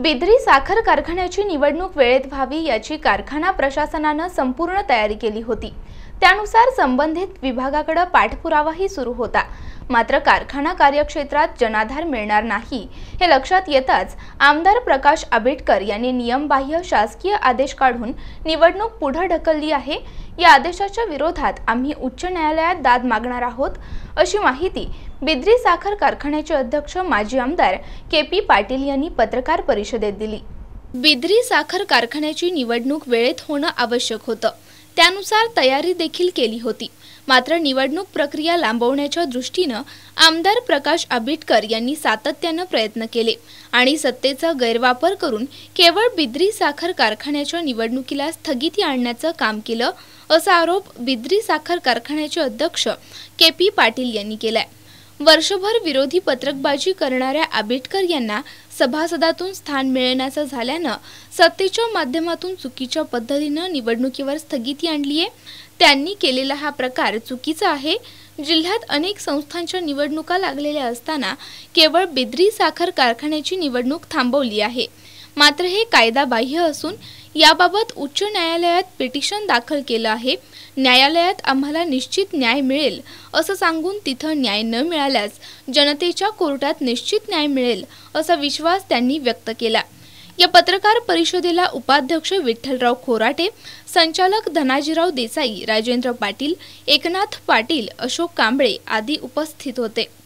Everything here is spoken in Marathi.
बिद्री साखर कारखान्याची निवडणूक वेळेत व्हावी याची कारखाना प्रशासनानं संपूर्ण तयारी केली होती त्यानुसार संबंधित विभागाकडे पाठपुरावाही सुरू होता मात्र कारखाना कार्यक्षेत्रात जनाधार मिळणार नाही हे लक्षात येताच आमदार प्रकाश आंबेडकर यांनी नियमबाह्य शासकीय आदेश काढून निवडणूक पुढे ढकलली आहे या आदेशाच्या विरोधात आम्ही उच्च न्यायालयात दाद मागणार आहोत अशी माहिती बिद्री साखर कारखान्याचे अध्यक्ष माजी आमदार के पी पाटील यांनी पत्रकार परिषदेत दिली बिद्री साखर कारखान्याची निवडणूक वेळेत होणं आवश्यक होतं त्यानुसार तयारी देखील केली होती मात्र निवडणूक प्रक्रिया लांबवण्याच्या दृष्टीनं आमदार प्रकाश आंबेडकर यांनी सातत्यानं प्रयत्न केले आणि सत्तेचा गैरवापर करून केवळ बिद्री साखर कारखान्याच्या निवडणुकीला स्थगिती आणण्याचं काम केलं असा आरोप बिद्री साखर कारखान्याचे अध्यक्ष के पी पाटील यांनी केलाय वर्षभर विरोधी पत्रकबाजी करणाऱ्या आंबेडकर यांना सभासदातून स्थान मिळण्याचं झाल्यानं सत्तेच्या माध्यमातून चुकीच्या पद्धतीनं निवडणुकीवर स्थगिती आणली आहे त्यांनी केलेला हा प्रकार चुकीचा आहे जिल्ह्यात अनेक संस्थांच्या निवडणुका लागलेल्या असताना केवळ बिद्री साखर कारखान्याची निवडणूक थांबवली आहे मात्र हे कायदा बाह्य असून याबाबत उच्च न्यायालयात पिटिशन दाखल केलं आहे न्यायालयात आम्हाला निश्चित न्याय मिळेल असं सांगून तिथं न्याय न मिळाल्यास जनतेच्या कोर्टात निश्चित न्याय मिळेल असा विश्वास त्यांनी व्यक्त केला या पत्रकार परिषदेला उपाध्यक्ष विठ्ठलराव खोराटे संचालक धनाजीराव देसाई राजेंद्र पाटील एकनाथ पाटील अशोक कांबळे आदी उपस्थित होते